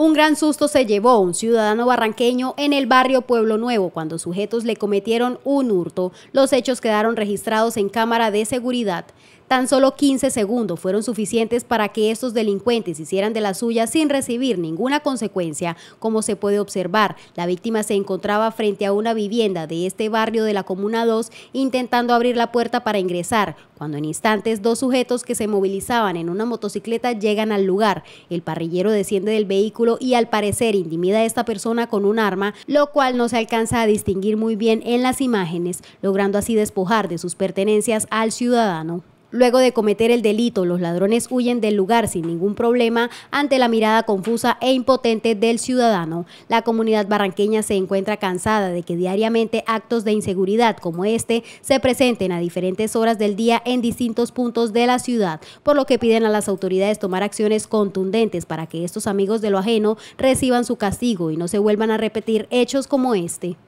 Un gran susto se llevó un ciudadano barranqueño en el barrio Pueblo Nuevo cuando sujetos le cometieron un hurto. Los hechos quedaron registrados en cámara de seguridad. Tan solo 15 segundos fueron suficientes para que estos delincuentes hicieran de la suya sin recibir ninguna consecuencia. Como se puede observar, la víctima se encontraba frente a una vivienda de este barrio de la Comuna 2 intentando abrir la puerta para ingresar, cuando en instantes dos sujetos que se movilizaban en una motocicleta llegan al lugar. El parrillero desciende del vehículo y al parecer intimida a esta persona con un arma, lo cual no se alcanza a distinguir muy bien en las imágenes, logrando así despojar de sus pertenencias al ciudadano. Luego de cometer el delito, los ladrones huyen del lugar sin ningún problema ante la mirada confusa e impotente del ciudadano. La comunidad barranqueña se encuentra cansada de que diariamente actos de inseguridad como este se presenten a diferentes horas del día en distintos puntos de la ciudad, por lo que piden a las autoridades tomar acciones contundentes para que estos amigos de lo ajeno reciban su castigo y no se vuelvan a repetir hechos como este.